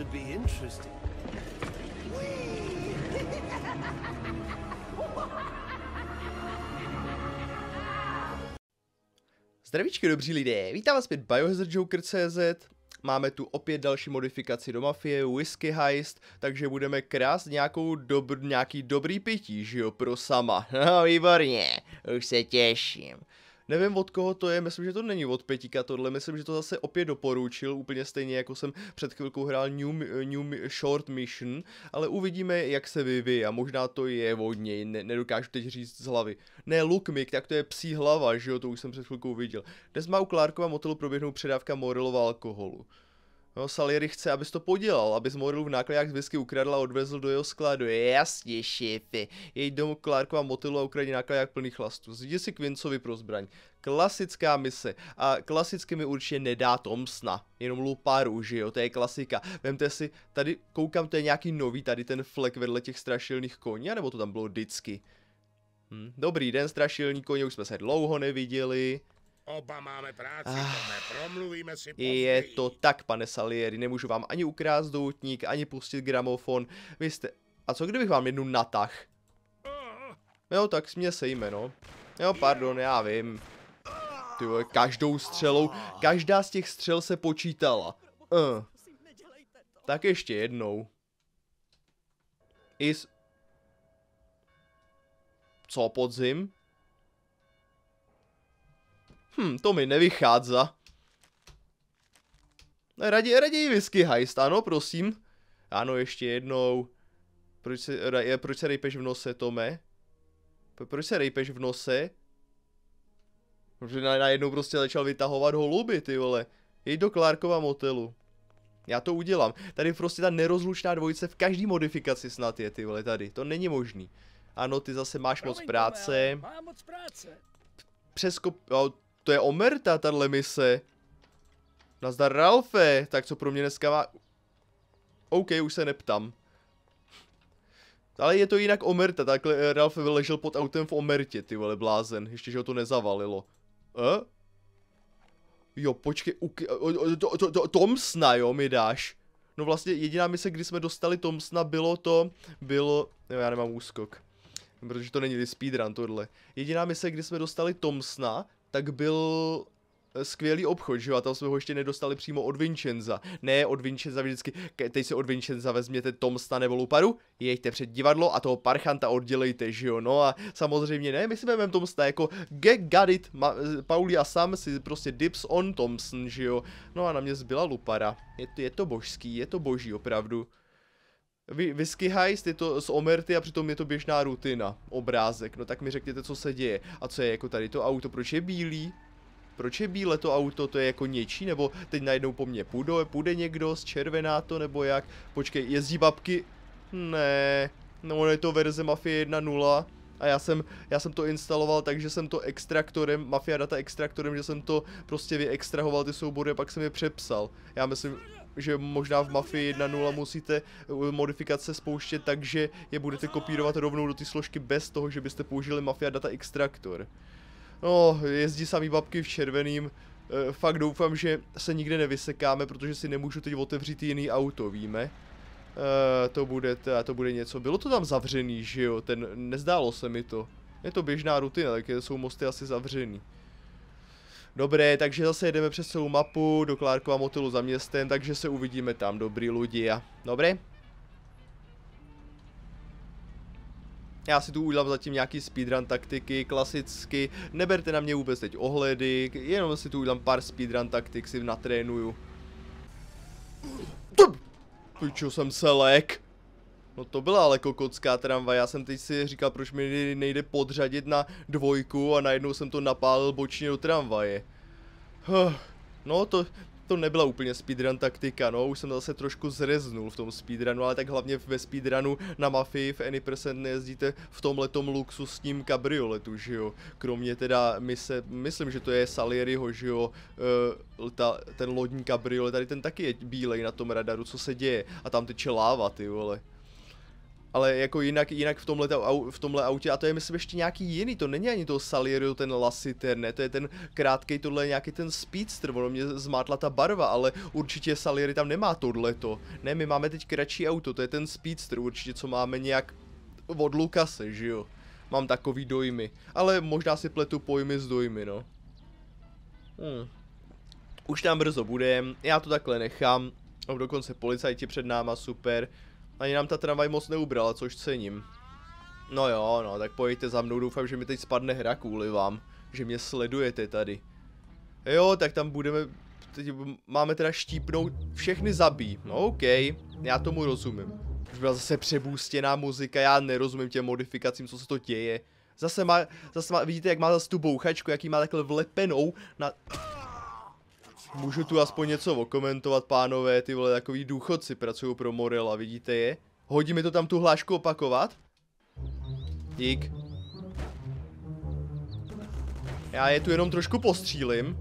should be interesting. Zdravíčky dobří lidé, vítám vás zpět Biohazard CZ. Máme tu opět další modifikaci do mafie, whisky heist, takže budeme krást nějakou dobr, nějaký dobrý pití, že jo, pro sama. No, výborně, už se těším. Nevím od koho to je, myslím, že to není od Petíka tohle, myslím, že to zase opět doporučil, úplně stejně jako jsem před chvilkou hrál New, New Short Mission, ale uvidíme, jak se vyvíjí a možná to je od něj, ne, nedokážu teď říct z hlavy. Ne, Lukmik, tak to je psí hlava, že jo, to už jsem před chvilkou viděl. Dnes má u Clarkova motelu proběhnout předávka Morelova alkoholu. No, Salieri chce, abys to podělal, abys Morelu v nákladách z whisky ukradl a odvezl do jeho skladu. Jasně, šéfe. Jeď domů Clarku a Motilu a ukradni nákladák plný chlastu. Zjdi si Quincovi pro zbraň. Klasická mise. A klasicky mi určitě nedá Tomsna. Jenom lupáru, že jo, to je klasika. Vemte si, tady koukám, to je nějaký nový, tady ten flek vedle těch strašilných koní, nebo to tam bylo vždycky. Hm. Dobrý den, strašilní koně, už jsme se dlouho neviděli. Oba máme práci, ah. promluvíme si později. Je to tak, pane Salieri, nemůžu vám ani ukrást doutník, ani pustit gramofon. Vy jste... A co kdybych vám jednu natah? Jo, tak směsejme, no. Jo, pardon, já vím. Ty každou střelou, každá z těch střel se počítala. Uh. Tak ještě jednou. Is... Co podzim? Hm, to mi nevychádza. Raději, raději whisky heist, ano, prosím. Ano, ještě jednou. Proč se, ra, proč se rejpeš v nose, Tome? Proč se rejpeš v nose? Protože najednou prostě začal vytahovat holuby, ty vole. Jeď do Clarkova motelu. Já to udělám. Tady prostě ta nerozlučná dvojice v každý modifikaci snad je, ty vole, tady. To není možný. Ano, ty zase máš Promiň, moc práce. Mám moc práce. Přeskop... No, to je omerta, tahle mise. Nazdar Ralfe, tak co pro mě dneska má... OK, už se neptám. Ale je to jinak omerta, takhle eh, Ralf vyležel pod autem v omertě, ty vole blázen, ještě že ho to nezavalilo. E? Jo, počkej, uky, o, to, to, to, Tomsna, jo, mi dáš. No vlastně jediná mise, kdy jsme dostali Tomsna, bylo to, bylo, ne, já nemám úskok. Protože to není speedrun tohle. Jediná mise, kdy jsme dostali Tomsna, tak byl eh, skvělý obchod, že jo, a tam jsme ho ještě nedostali přímo od Vincenza. Ne od Vincenza vždycky, teď se od Vincenza vezměte Tomsta nebo Luparu, jeďte před divadlo a toho parchanta oddělejte, že jo, no a samozřejmě ne, my si vezmeme Tomsta jako get got it, Ma- eh, Pauli a Sam si prostě dips on Thompson, že jo, no a na mě zbyla Lupara, je to, je to božský, je to boží opravdu. Whisky heist je to z Omerty a přitom je to běžná rutina, obrázek, no tak mi řekněte, co se děje a co je jako tady to auto, proč je bílý? Proč je bílé to auto, to je jako něčí, nebo teď najednou po mně půjde, půjde někdo, z červená to, nebo jak? Počkej, jezdí babky? Ne, no ono je to verze Mafie 1.0 a já jsem, já jsem to instaloval takže jsem to extraktorem, Mafia Data extraktorem, že jsem to prostě vyextrahoval ty soubory a pak jsem je přepsal. Já myslím, že možná v Mafii 1.0 musíte eh, modifikace spouštět tak, že je budete kopírovat rovnou do ty složky bez toho, že byste použili Mafia Data Extractor. No, jezdí samý babky v červeným, e, fakt doufám, že se nikde nevysekáme, protože si nemůžu teď otevřít jiný auto, víme? E, to bude, teda, to bude něco, bylo to tam zavřený, že jo, ten, nezdálo se mi to. Je to běžná rutina, tak jsou mosty asi zavřený. Dobré, takže zase jedeme přes celou mapu do Clarkova motelu za městem, takže se uvidíme tam, dobrý lidi a dobré. Já si tu udělám zatím nějaký speedrun taktiky, klasicky, neberte na mě vůbec teď ohledy, jenom si tu udělám pár speedrun taktik, si natrénuju. Pičo jsem se lek. No to byla ale kokotská tramvaj, já jsem teď si říkal, proč mi nejde podřadit na dvojku a najednou jsem to napálil bočně do tramvaje. Huh. No to, to nebyla úplně speedrun taktika, no, už jsem zase trošku zreznul v tom speedrunu, ale tak hlavně ve speedrunu na Mafii v Any% nejezdíte v tomhletom luxusním kabrioletu, že jo, kromě teda my se myslím, že to je Salieriho, že jo, e, ta, ten lodní kabriolet, tady ten taky je bílej na tom radaru, co se děje, a tam teče láva, ty vole. Ale jako jinak, jinak v, tomhle, v tomhle autě, a to je myslím ještě nějaký jiný, to není ani to Saliero, ten Lassiter, ne, to je ten krátký, tohle je nějaký ten Speedster, ono mě zmátla ta barva, ale určitě Salieri tam nemá tohleto. Ne, my máme teď kratší auto, to je ten Speedster určitě, co máme nějak od Lukase, že jo. Mám takový dojmy, ale možná si pletu pojmy s dojmy, no. Hmm. Už tam brzo budem, já to takhle nechám, dokonce policajti před náma, super. Ani nám ta tramvaj moc neubrala, což cením. No jo, no, tak pojďte za mnou, doufám, že mi teď spadne hra kvůli vám. Že mě sledujete tady. Jo, tak tam budeme... Teď máme teda štípnout všechny zabí. No OK, já tomu rozumím. Už byla zase přebůstěná muzika, já nerozumím těm modifikacím, co se to děje. Zase má, zase má, vidíte, jak má zase tu bouchačku, jaký má takhle vlepenou na... Můžu tu aspoň něco okomentovat, pánové, ty vole, takový důchodci pracují pro Morela, vidíte je? Hodí mi to tam tu hlášku opakovat? Dík. Já je tu jenom trošku postřílim.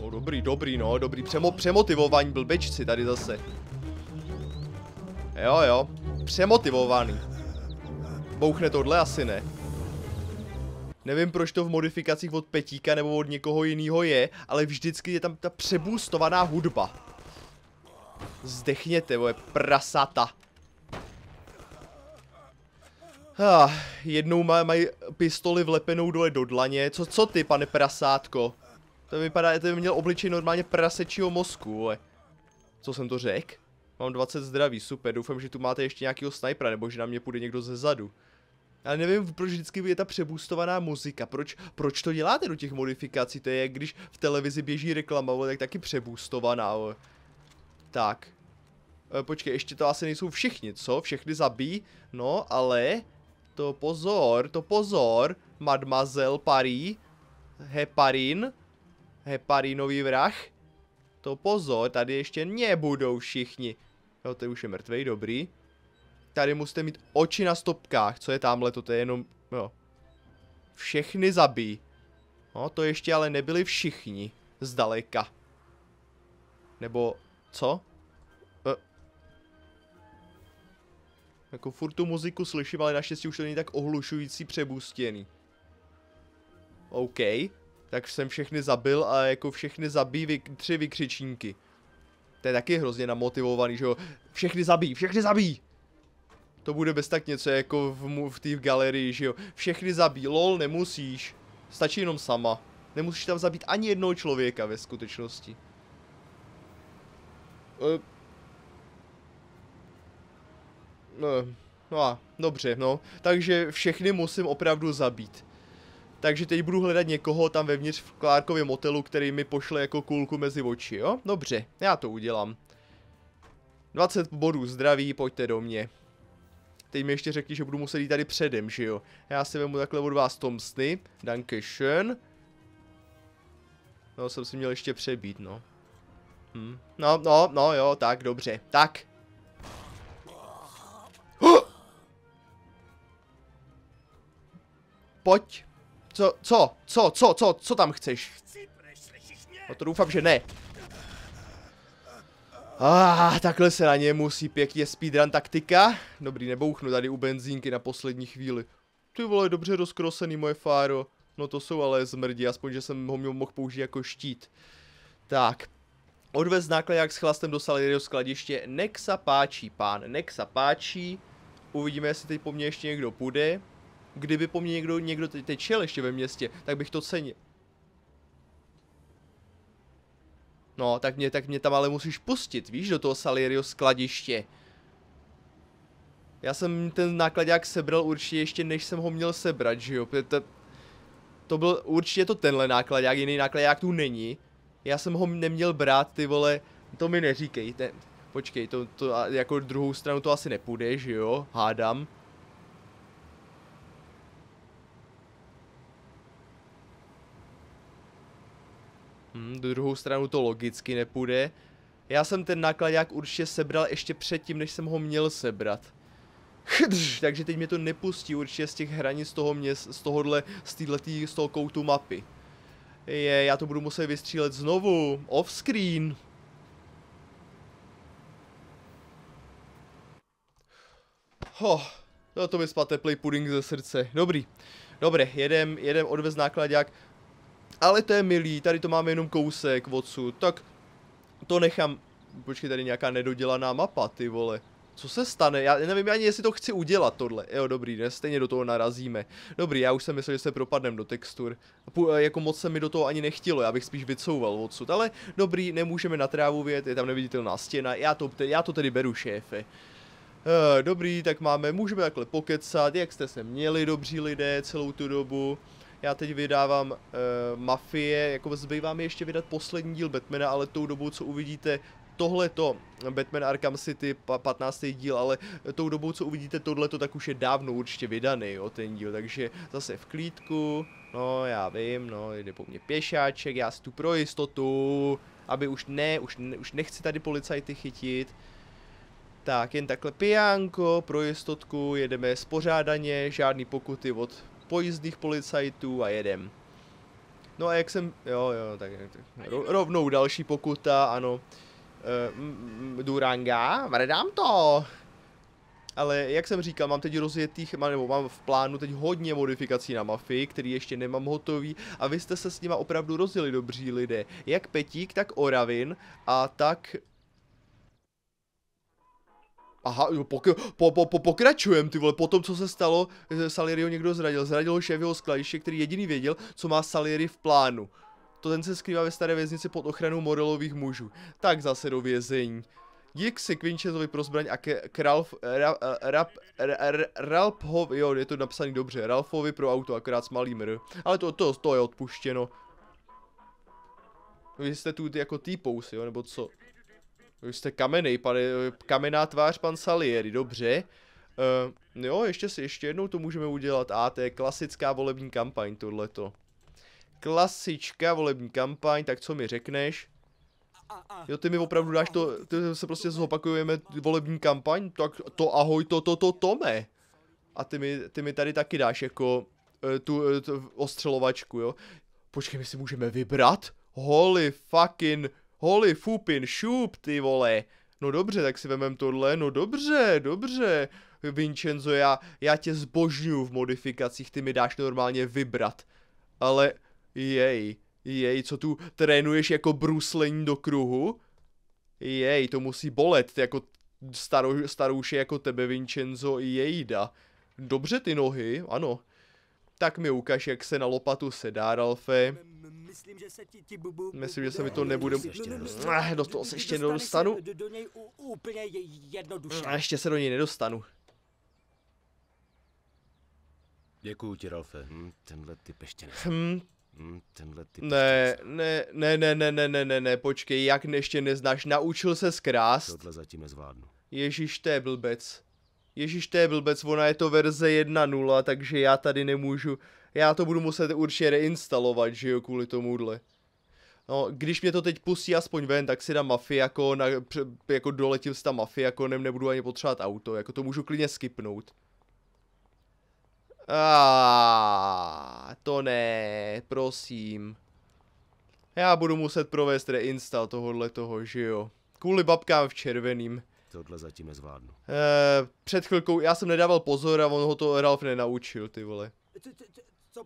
No dobrý, dobrý, no, dobrý. Přemo, přemotivovaní blbečci tady zase. Jo, jo. Přemotivovaný. Bouchne tohle asi ne. Nevím, proč to v modifikacích od Petíka nebo od někoho jiného je, ale vždycky je tam ta přebůstovaná hudba. Zdechněte, moje prasata. Ah, jednou má, mají pistoli vlepenou dole do dlaně. Co, co ty, pane prasátko? To vypadá, to by měl obličej normálně prasečího mozku, vole. Co jsem to řekl? Mám 20 zdraví, super, doufám, že tu máte ještě nějakého snajpera, nebo že na mě půjde někdo ze zadu. Ale nevím, proč vždycky je ta přebustovaná muzika, proč, proč to děláte do těch modifikací, to je když v televizi běží reklama, tak taky přebustovaná. Tak. E, počkej, ještě to asi nejsou všichni, co? Všechny zabí? No, ale... To pozor, to pozor, Mademoiselle Paris, Heparin, Heparinový vrah. To pozor, tady ještě nebudou všichni. Jo, to už je mrtvej, dobrý. Tady musíte mít oči na stopkách. Co je tamhle? To je jenom... Jo. Všechny zabí. No, to ještě ale nebyli všichni. Zdaleka. Nebo... Co? E. Jako furt tu muziku slyším, ale naštěstí už to není tak ohlušující přebůstěný. OK. Tak jsem všechny zabil a jako všechny zabí vy tři vykřičníky. To je taky hrozně namotivovaný, že jo. Všechny zabí, všechny zabí! To bude bez tak něco jako v, v té galerii, že jo. Všechny zabí, lol, nemusíš. Stačí jenom sama. Nemusíš tam zabít ani jednoho člověka ve skutečnosti. E... No, no a, dobře, no. Takže všechny musím opravdu zabít. Takže teď budu hledat někoho tam vevnitř v Klárkově motelu, který mi pošle jako kulku mezi oči, jo? Dobře, já to udělám. 20 bodů zdraví, pojďte do mě. Teď mi ještě řekni, že budu muset jít tady předem, že jo? Já si vemu takhle od vás Tomsny. Danke schön. No, jsem si měl ještě přebít, no. Hm. No, no, no, jo, tak, dobře. Tak. Huh! Pojď. Co, co, co, co, co, co tam chceš? No to doufám, že ne. Ah, takhle se na ně musí pěkně speedrun taktika. Dobrý, nebouchnu tady u benzínky na poslední chvíli. Ty vole, dobře rozkrosený moje fáro. No to jsou ale zmrdi, aspoň, že jsem ho měl mohl použít jako štít. Tak, Odvez jak s chlastem do Salierio skladiště. Nexa páčí, pán. Nexa páčí. Uvidíme, jestli teď po mně ještě někdo půjde. Kdyby po mně někdo, někdo teď, teď šel ještě ve městě, tak bych to cenil. No, tak mě, tak mě tam ale musíš pustit, víš, do toho salirio skladiště. Já jsem ten nákladák sebral určitě ještě než jsem ho měl sebrat, že jo, to, to byl určitě to tenhle nákladák, jiný nákladák tu není. Já jsem ho neměl brát, ty vole, to mi neříkej, ten, počkej, to, to jako druhou stranu to asi nepůjde, že jo, hádám. druhou stranu to logicky nepůjde. Já jsem ten nákladák určitě sebral ještě předtím, než jsem ho měl sebrat. Takže teď mě to nepustí určitě z těch hranic z toho měst, z tohohle, z týhletý, z toho koutu mapy. Je, já to budu muset vystřílet znovu, offscreen. Ho, no to mi spadl teplý puding ze srdce, dobrý. Dobré, jedem, jedem odvez nákladák. Ale to je milý, tady to máme jenom kousek vodcu, tak to nechám... Počkej, tady nějaká nedodělaná mapa, ty vole. Co se stane? Já nevím ani, jestli to chci udělat tohle. Jo, dobrý, ne, stejně do toho narazíme. Dobrý, já už jsem myslel, že se propadnem do textur. Pů, e, jako moc se mi do toho ani nechtělo, já bych spíš vycouval odsud. Ale dobrý, nemůžeme na trávu vět, je tam neviditelná stěna, já to, já to tedy beru, šéfe. E, dobrý, tak máme, můžeme takhle pokecat, jak jste se měli, dobří lidé, celou tu dobu. Já teď vydávám uh, Mafie, jako zbývá mi ještě vydat poslední díl Batmana, ale tou dobou, co uvidíte tohleto, Batman Arkham City, 15. díl, ale tou dobou, co uvidíte tohleto, tak už je dávno určitě vydaný, o ten díl, takže zase v klídku, no já vím, no jde po mně pěšáček, já si tu pro jistotu, aby už ne, už, ne, už nechci tady policajty chytit, tak jen takhle pijánko, pro jistotku, jedeme spořádaně, žádný pokuty od pojízdných policajtů a jedem. No a jak jsem, jo, jo, tak, tak rovnou další pokuta, ano. Uh, Duranga, vredám to. Ale jak jsem říkal, mám teď rozjetých, nebo mám v plánu teď hodně modifikací na mafii, který ještě nemám hotový a vy jste se s nima opravdu rozjeli dobří lidé. Jak Petík, tak Oravin a tak Aha, jo, pok- po- po- po- pokračujem, ty vole, po tom, co se stalo, Salieriho někdo zradil. Zradil ho šéf jeho skladiště, který jediný věděl, co má Salieri v plánu. To ten se skrývá ve staré věznici pod ochranou morelových mužů. Tak zase do vězení. Dík si Quinchezovi pro zbraň a k Ralf, ra, eh, ra, Ralphovi, jo, je to napsaný dobře, Ralphovi pro auto, akorát s malým r. Ale to, to, to je odpuštěno. Vy jste tu jako týpous, jo, nebo co? Vy jste kamenej, pane, kamená tvář pan Salieri, dobře. Uh, jo, ještě si, ještě jednou to můžeme udělat. A to je klasická volební kampaň, tohleto. Klasička volební kampaň, tak co mi řekneš? Jo, ty mi opravdu dáš to, ty se prostě zopakujeme volební kampaň, tak to ahoj, to, to, to, Tome. A ty mi, ty mi tady taky dáš jako eh, tu, eh, tu ostřelovačku, jo. Počkej, my si můžeme vybrat? Holy fucking Holy fupin šup, ty vole. No dobře, tak si vemem tohle, no dobře, dobře. Vincenzo, já, já tě zbožňuju v modifikacích, ty mi dáš normálně vybrat. Ale jej, jej, co tu trénuješ jako bruslení do kruhu? Jej, to musí bolet, ty jako starou, starouše jako tebe, Vincenzo, jejda. Dobře ty nohy, ano. Tak mi ukaž, jak se na lopatu sedá, Ralfy. Myslím, že se ti, ti bubu... Myslím, že se mi to nebude... Hm, ne, eh, do toho se ještě nedostanu. Do něj úplně jednoduše. Hm, a ještě se do něj nedostanu. Děkuju ti, Ralfe. Hm, tenhle typ ještě ne. Hm. Hm, tenhle typ ne, ne, ne, ne, ne, ne, ne, ne, ne, počkej, jak ještě neznáš, naučil se zkrást. Tohle zatím nezvládnu. Ježíš, to je blbec. Ježíš, to je blbec, ona je to verze 1.0, takže já tady nemůžu. Já to budu muset určitě reinstalovat, že jo, kvůli tomuhle. No, když mě to teď pustí aspoň ven, tak si dám jako na, jako doletím s tam nem nebudu ani potřebovat auto, jako to můžu klidně skipnout. A to ne, prosím. Já budu muset provést reinstal tohohle toho, že jo. Kvůli babkám v červeným. Tohle zatím nezvládnu. Eh, před chvilkou, já jsem nedával pozor a on ho to Ralph nenaučil, ty vole. Co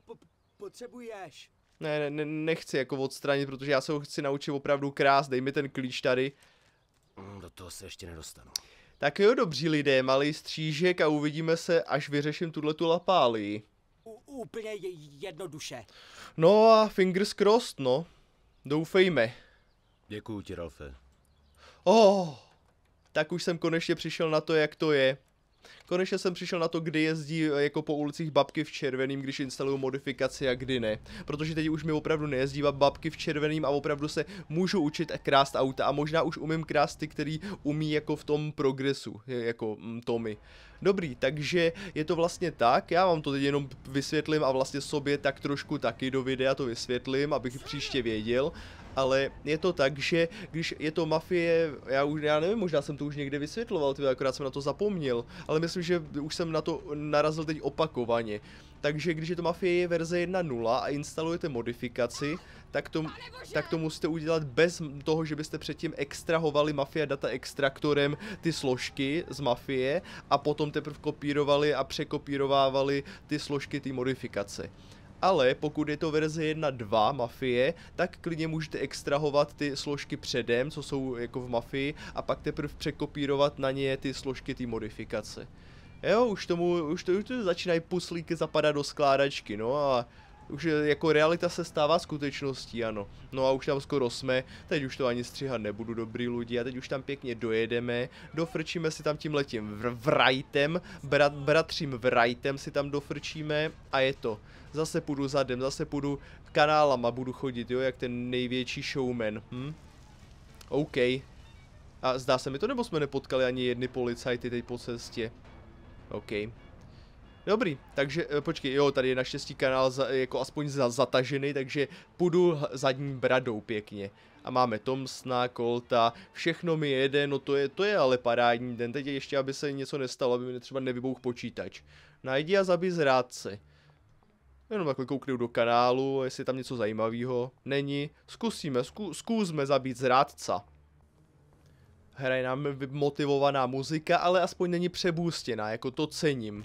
potřebuješ? Ne, ne, ne, nechci jako odstranit, protože já se ho chci naučit opravdu krás, dej mi ten klíč tady. Mm, do toho se ještě nedostanu. Tak jo, dobří lidé, malý střížek a uvidíme se, až vyřeším tuhletu lapálii. U, úplně jednoduše. No a fingers crossed, no. Doufejme. Děkuju ti, Ralfe. Oh tak už jsem konečně přišel na to, jak to je. Konečně jsem přišel na to, kdy jezdí eh, jako po ulicích babky v červeným, když instaluju modifikaci a kdy ne. Protože teď už mi opravdu nejezdí babky v červeným a opravdu se můžu učit krást auta a možná už umím krást ty, který umí jako v tom progresu, jako mm, Tommy. Dobrý, takže je to vlastně tak, já vám to teď jenom vysvětlím a vlastně sobě tak trošku taky do videa to vysvětlím, abych příště věděl ale je to tak, že když je to mafie, já už já nevím, možná jsem to už někde vysvětloval, tyhle, akorát jsem na to zapomněl, ale myslím, že už jsem na to narazil teď opakovaně. Takže když je to Mafie je verze 1.0 a instalujete modifikaci, tak to, tak to musíte udělat bez toho, že byste předtím extrahovali Mafia data extraktorem ty složky z Mafie a potom teprve kopírovali a překopírovávali ty složky, ty modifikace ale pokud je to verze 1.2 Mafie, tak klidně můžete extrahovat ty složky předem, co jsou jako v Mafii, a pak teprve překopírovat na ně ty složky, ty modifikace. Jo, už tomu, už to, už to začínají puslíky zapadat do skládačky, no a už jako realita se stává skutečností, ano. No a už tam skoro jsme, teď už to ani stříhat nebudu, dobrý lidi, a teď už tam pěkně dojedeme, dofrčíme si tam tím letím vr- vrajtem, brat, bratřím vrajtem si tam dofrčíme a je to. Zase půjdu zadem, zase půjdu kanálama, budu chodit, jo, jak ten největší showman, hm? OK. A zdá se mi to, nebo jsme nepotkali ani jedny policajty teď po cestě? OK. Dobrý, takže eh, počkej, jo, tady je naštěstí kanál za, jako aspoň za, zatažený, takže půjdu zadní bradou pěkně. A máme Tomsna, Kolta, všechno mi jede, no to je, to je ale parádní den, teď ještě, aby se něco nestalo, aby mi třeba nevybouch počítač. Najdi a zabij zrádce. Jenom takhle kouknu do kanálu, jestli je tam něco zajímavého. Není. Zkusíme, zku, zkusme zabít zrádca. Hraje nám motivovaná muzika, ale aspoň není přebůstěná, jako to cením.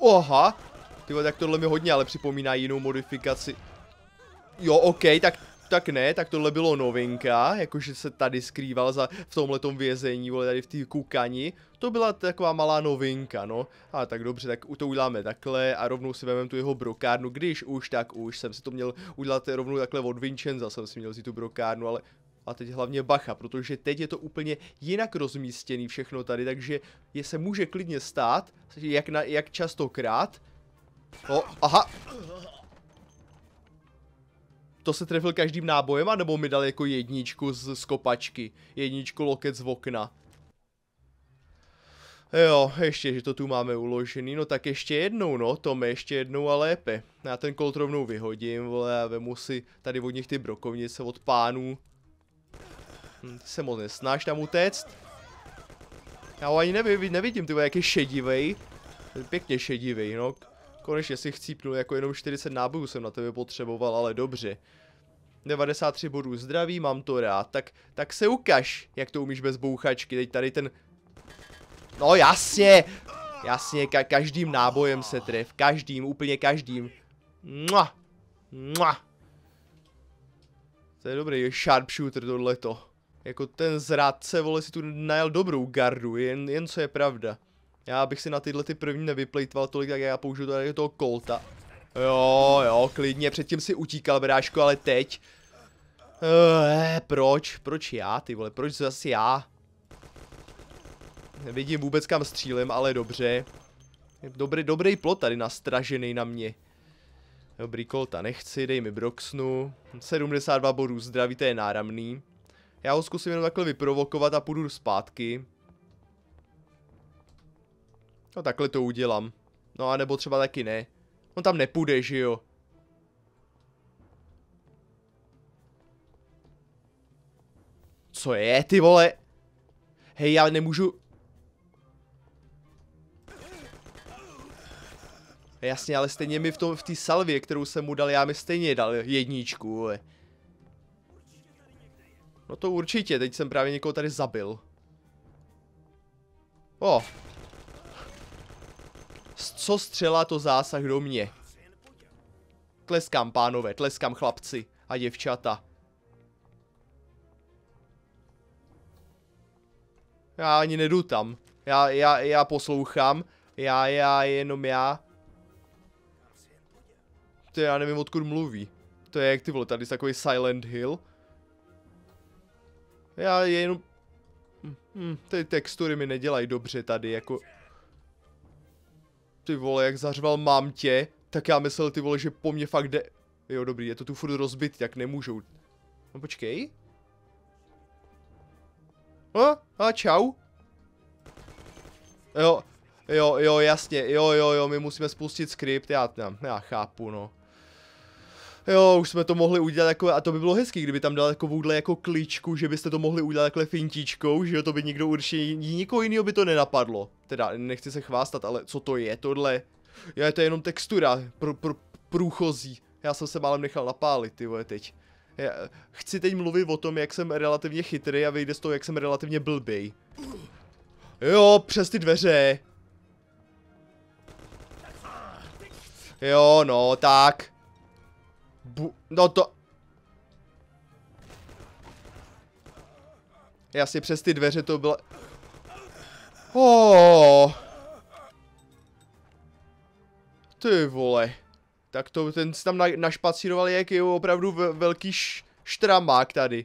Oha. Ty vole, tak tohle mi hodně ale připomíná jinou modifikaci. Jo, OK, tak tak ne, tak tohle bylo novinka, jakože se tady skrýval za, v tomhletom vězení, vole, tady v té kukani. To byla taková malá novinka, no. A tak dobře, tak to uděláme takhle a rovnou si vezmeme tu jeho brokárnu. Když už, tak už jsem si to měl udělat rovnou takhle od Vincenza, jsem si měl vzít tu brokárnu, ale a teď hlavně bacha, protože teď je to úplně jinak rozmístěný všechno tady, takže je se může klidně stát, jak, na, jak častokrát. O, aha. To se trefil každým nábojem, anebo mi dal jako jedničku z, z kopačky. Jedničku loket z okna. Jo, ještě, že to tu máme uložený, no tak ještě jednou, no, to mi ještě jednou a lépe. Já ten kolt rovnou vyhodím, vole, a vemu si tady od nich ty brokovnice od pánů se moc nesnáš tam utéct. Já ho ani nevidím, nevidím ty jak je šedivej. Pěkně šedivej, no. Konečně si chcípnul, jako jenom 40 nábojů jsem na tebe potřeboval, ale dobře. 93 bodů zdraví, mám to rád. Tak, tak se ukaž, jak to umíš bez bouchačky. Teď tady ten... No jasně! Jasně, ka každým nábojem se tref. Každým, úplně každým. Mua! Mua! To je dobrý sharpshooter tohleto. Jako ten zrádce, vole, si tu najel dobrou gardu, jen, jen co je pravda. Já bych si na tyhle ty první nevyplejtval tolik, tak já použiju tady toho kolta. Jo, jo, klidně, předtím si utíkal, bráško, ale teď. Eee, eh, proč? Proč já, ty vole, proč zase já? Nevidím vůbec kam střílím, ale dobře. Dobrý, dobrý plot tady nastražený na mě. Dobrý kolta nechci, dej mi Broxnu. 72 bodů zdraví, to je náramný. Já ho zkusím jenom takhle vyprovokovat a půjdu zpátky. No takhle to udělám. No a nebo třeba taky ne. On tam nepůjde, že jo? Co je, ty vole? Hej, já nemůžu... Jasně, ale stejně mi v té v salvě, kterou jsem mu dal, já mi stejně dal jedničku, vole. No to určitě, teď jsem právě někoho tady zabil. O. Co střela to zásah do mě? Tleskám, pánové, tleskám chlapci a děvčata. Já ani nedu tam. Já, já, já poslouchám. Já, já, jenom já. To já nevím, odkud mluví. To je jak ty vole, tady takový Silent Hill. Já jenom... Hmm, ty textury mi nedělají dobře tady, jako... Ty vole, jak zařval mám tě, tak já myslel ty vole, že po mně fakt jde... Jo, dobrý, je to tu furt rozbit, jak nemůžu. No počkej. A, a čau. Jo, jo, jo, jasně, jo, jo, jo, my musíme spustit skript, já, já, já chápu, no jo, už jsme to mohli udělat jako, a to by bylo hezký, kdyby tam dal vůdle jako klíčku, že byste to mohli udělat takhle fintičkou, že jo, to by nikdo určitě, nikoho jiného by to nenapadlo. Teda, nechci se chvástat, ale co to je tohle? Jo, to je jenom textura, pr pr průchozí. Já jsem se málem nechal napálit, ty vole, teď. Já chci teď mluvit o tom, jak jsem relativně chytrý a vyjde z toho, jak jsem relativně blbý. Jo, přes ty dveře. Jo, no, tak. Bu no to... Jasně, přes ty dveře to bylo... Oh. Ty vole. Tak to ten si tam na, našpacíroval jak je opravdu ve, velký š, štramák tady.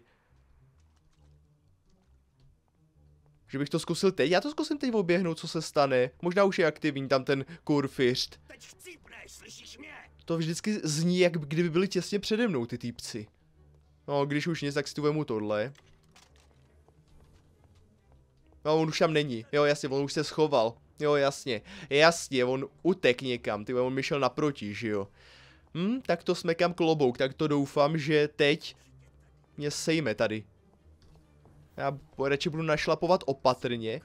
Že bych to zkusil teď? Já to zkusím teď oběhnout, co se stane. Možná už je aktivní tam ten kurfiřt. Teď chcípneš, slyšíš mě? to vždycky zní, jak kdyby byli těsně přede mnou ty týpci. No, když už nic, tak si tu vemu tohle. No, on už tam není. Jo, jasně, on už se schoval. Jo, jasně. Jasně, on utek někam. Ty, on mi šel naproti, že jo. Hm, tak to jsme kam klobouk, tak to doufám, že teď mě sejme tady. Já radši budu našlapovat opatrně.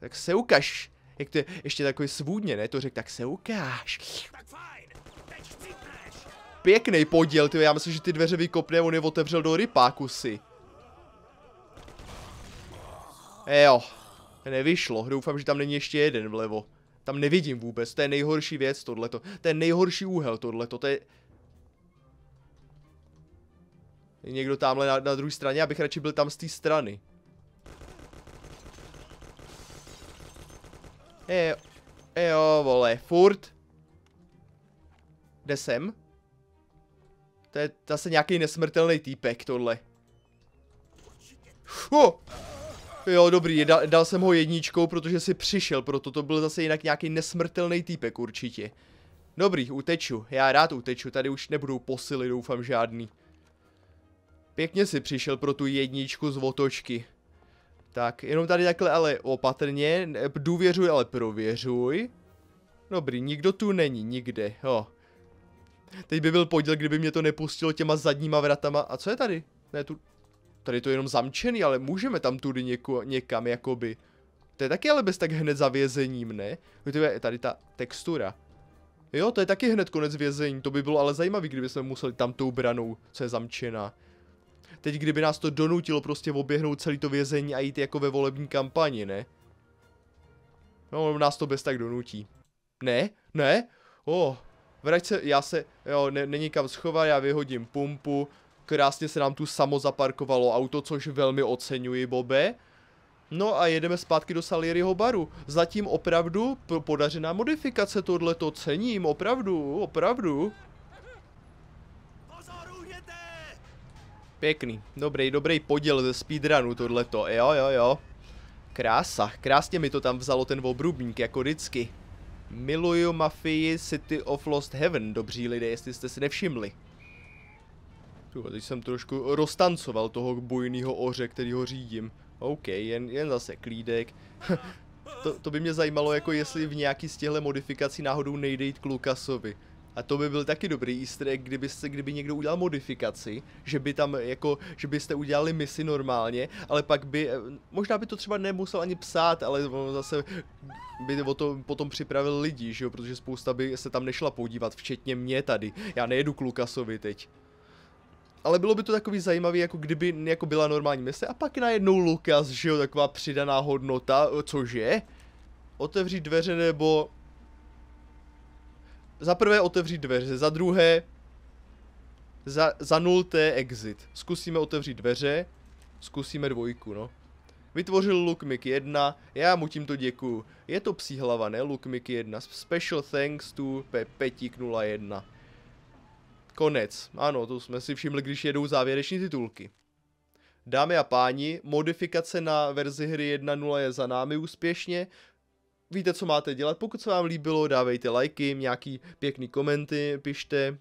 Tak se ukaž. Jak to je, ještě takový svůdně, ne? To řekl, tak se ukáž. Tak fajn pěkný podíl, ty já myslím, že ty dveře vykopne, on je otevřel do rypáku si. Jo, nevyšlo, doufám, že tam není ještě jeden vlevo. Tam nevidím vůbec, to je nejhorší věc tohleto, to je nejhorší úhel tohleto, to je... je někdo tamhle na, na druhé straně, abych radši byl tam z té strany. Jo, jo, vole, furt. Kde jsem? To je zase nějaký nesmrtelný týpek, tohle. Oh! Jo, dobrý, dal, dal jsem ho jedničkou, protože si přišel, proto to byl zase jinak nějaký nesmrtelný týpek určitě. Dobrý, uteču, já rád uteču, tady už nebudou posily, doufám žádný. Pěkně si přišel pro tu jedničku z otočky. Tak, jenom tady takhle ale opatrně, důvěřuj, ale prověřuj. Dobrý, nikdo tu není, nikde, jo. Teď by byl podíl, kdyby mě to nepustilo těma zadníma vratama. A co je tady? Ne, tu... Tady to je jenom zamčený, ale můžeme tam tudy něko, někam, jakoby. To je taky ale bez tak hned za vězením, ne? Je tady ta textura. Jo, to je taky hned konec vězení, to by bylo ale zajímavý, kdyby jsme museli tam tou branou, co je zamčená. Teď kdyby nás to donutilo prostě oběhnout celý to vězení a jít jako ve volební kampani, ne? No, nás to bez tak donutí. Ne? Ne? oh, Vrať se, já se, jo, ne, není kam schovat, já vyhodím pumpu. Krásně se nám tu samo zaparkovalo auto, což velmi oceňuji, Bobe. No a jedeme zpátky do Salieriho baru. Zatím opravdu podařená modifikace, tohle to cením, opravdu, opravdu. Pěkný, dobrý, dobrý podíl ze speedrunu tohleto, jo, jo, jo. Krása, krásně mi to tam vzalo ten obrubník, jako vždycky. Miluju mafii City of Lost Heaven, dobří lidé, jestli jste si nevšimli. Tuhle, teď jsem trošku roztancoval toho bujného oře, který ho řídím. OK, jen, jen zase klídek. to, to by mě zajímalo, jako jestli v nějaký z těchto modifikací náhodou nejde jít k Lukasovi. A to by byl taky dobrý easter egg, kdybyste, kdyby někdo udělal modifikaci, že by tam jako, že byste udělali misi normálně, ale pak by, eh, možná by to třeba nemusel ani psát, ale zase by o to potom připravil lidi, že jo, protože spousta by se tam nešla podívat, včetně mě tady. Já nejedu k Lukasovi teď. Ale bylo by to takový zajímavý, jako kdyby jako byla normální mise a pak najednou Lukas, že jo, taková přidaná hodnota, což je? Otevřít dveře nebo za prvé otevřít dveře, za druhé za, za nulté exit. Zkusíme otevřít dveře, zkusíme dvojku, no. Vytvořil Lukmik 1, já mu tímto děkuju. Je to psí hlava, ne? Lukmik 1. Special thanks to pe Petík 01. Konec. Ano, to jsme si všimli, když jedou závěreční titulky. Dámy a páni, modifikace na verzi hry 1.0 je za námi úspěšně, víte, co máte dělat. Pokud se vám líbilo, dávejte lajky, nějaký pěkný komenty, pište,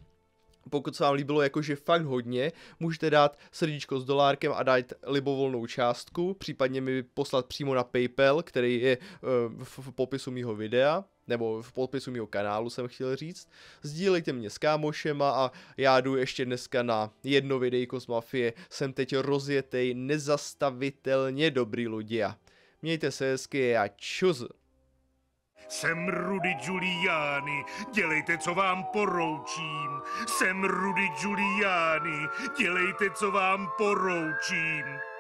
pokud se vám líbilo jakože fakt hodně, můžete dát srdíčko s dolárkem a dát libovolnou částku, případně mi poslat přímo na PayPal, který je eh, v popisu mýho videa, nebo v popisu mýho kanálu jsem chtěl říct. Sdílejte mě s kámošema a já jdu ještě dneska na jedno videjko z Mafie. Jsem teď rozjetej nezastavitelně dobrý ludia. Mějte se hezky a čus! Jsem Rudy Giuliani, dělejte, co vám poroučím. Jsem Rudy Giuliani, dělejte, co vám poroučím.